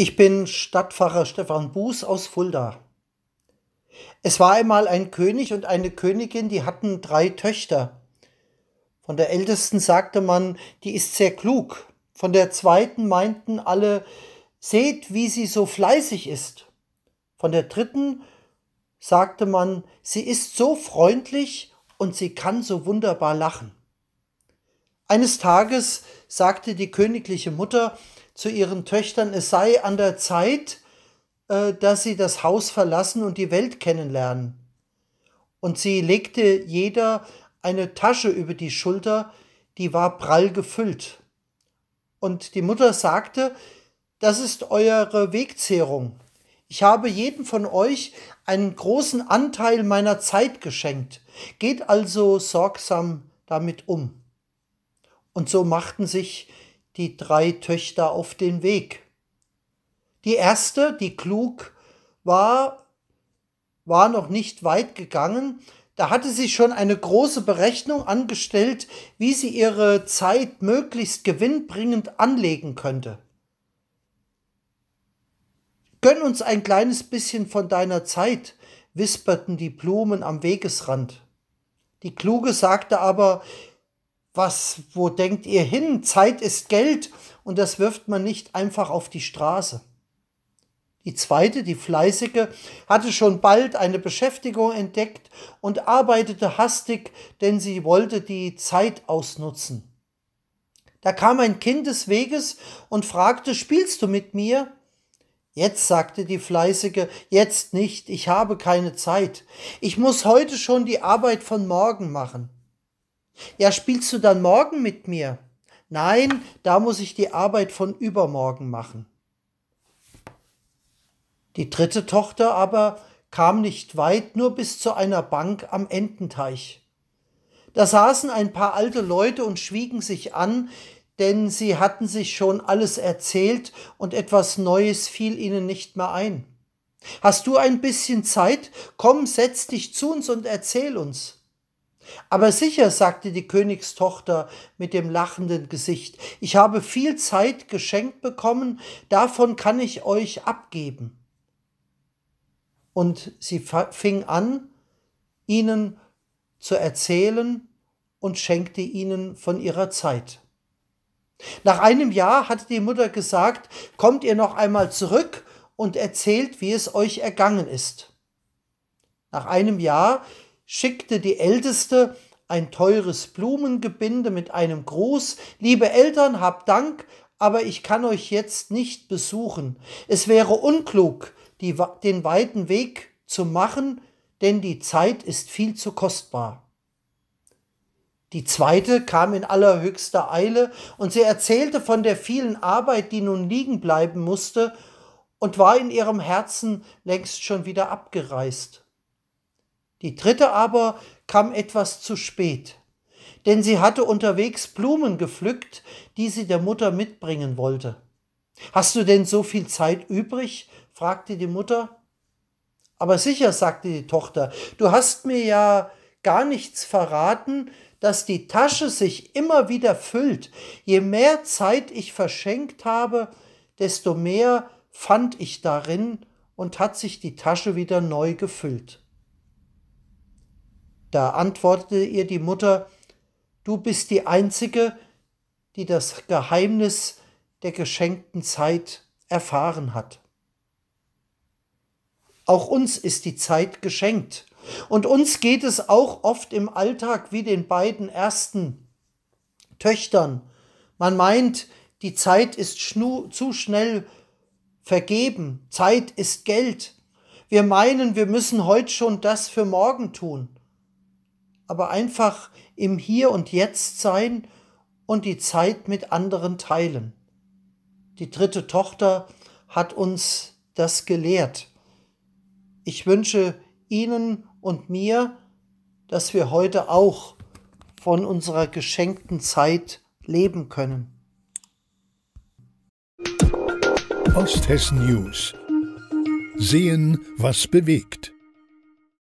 Ich bin Stadtpfarrer Stefan Buß aus Fulda. Es war einmal ein König und eine Königin, die hatten drei Töchter. Von der ältesten sagte man, die ist sehr klug. Von der zweiten meinten alle, seht, wie sie so fleißig ist. Von der dritten sagte man, sie ist so freundlich und sie kann so wunderbar lachen. Eines Tages sagte die königliche Mutter, zu ihren Töchtern, es sei an der Zeit, äh, dass sie das Haus verlassen und die Welt kennenlernen. Und sie legte jeder eine Tasche über die Schulter, die war prall gefüllt. Und die Mutter sagte, das ist eure Wegzehrung. Ich habe jedem von euch einen großen Anteil meiner Zeit geschenkt. Geht also sorgsam damit um. Und so machten sich die drei Töchter auf den Weg. Die erste, die klug war, war noch nicht weit gegangen, da hatte sie schon eine große Berechnung angestellt, wie sie ihre Zeit möglichst gewinnbringend anlegen könnte. Gönn uns ein kleines bisschen von deiner Zeit, wisperten die Blumen am Wegesrand. Die Kluge sagte aber, was, wo denkt ihr hin? Zeit ist Geld und das wirft man nicht einfach auf die Straße. Die zweite, die fleißige, hatte schon bald eine Beschäftigung entdeckt und arbeitete hastig, denn sie wollte die Zeit ausnutzen. Da kam ein Kind des Weges und fragte, spielst du mit mir? Jetzt, sagte die Fleißige, jetzt nicht, ich habe keine Zeit. Ich muss heute schon die Arbeit von morgen machen. Ja, spielst du dann morgen mit mir? Nein, da muss ich die Arbeit von übermorgen machen. Die dritte Tochter aber kam nicht weit, nur bis zu einer Bank am Ententeich. Da saßen ein paar alte Leute und schwiegen sich an, denn sie hatten sich schon alles erzählt und etwas Neues fiel ihnen nicht mehr ein. Hast du ein bisschen Zeit? Komm, setz dich zu uns und erzähl uns. Aber sicher, sagte die Königstochter mit dem lachenden Gesicht, ich habe viel Zeit geschenkt bekommen, davon kann ich euch abgeben. Und sie fing an, ihnen zu erzählen und schenkte ihnen von ihrer Zeit. Nach einem Jahr hatte die Mutter gesagt, kommt ihr noch einmal zurück und erzählt, wie es euch ergangen ist. Nach einem Jahr schickte die Älteste ein teures Blumengebinde mit einem Gruß. Liebe Eltern, habt Dank, aber ich kann euch jetzt nicht besuchen. Es wäre unklug, die, den weiten Weg zu machen, denn die Zeit ist viel zu kostbar. Die zweite kam in allerhöchster Eile und sie erzählte von der vielen Arbeit, die nun liegen bleiben musste, und war in ihrem Herzen längst schon wieder abgereist. Die dritte aber kam etwas zu spät, denn sie hatte unterwegs Blumen gepflückt, die sie der Mutter mitbringen wollte. Hast du denn so viel Zeit übrig? fragte die Mutter. Aber sicher, sagte die Tochter, du hast mir ja gar nichts verraten, dass die Tasche sich immer wieder füllt. Je mehr Zeit ich verschenkt habe, desto mehr fand ich darin und hat sich die Tasche wieder neu gefüllt. Da antwortete ihr die Mutter, Du bist die Einzige, die das Geheimnis der geschenkten Zeit erfahren hat. Auch uns ist die Zeit geschenkt. Und uns geht es auch oft im Alltag wie den beiden ersten Töchtern. Man meint, die Zeit ist zu schnell vergeben. Zeit ist Geld. Wir meinen, wir müssen heute schon das für morgen tun aber einfach im Hier und Jetzt sein und die Zeit mit anderen teilen. Die dritte Tochter hat uns das gelehrt. Ich wünsche Ihnen und mir, dass wir heute auch von unserer geschenkten Zeit leben können. Osthessen News. Sehen, was bewegt.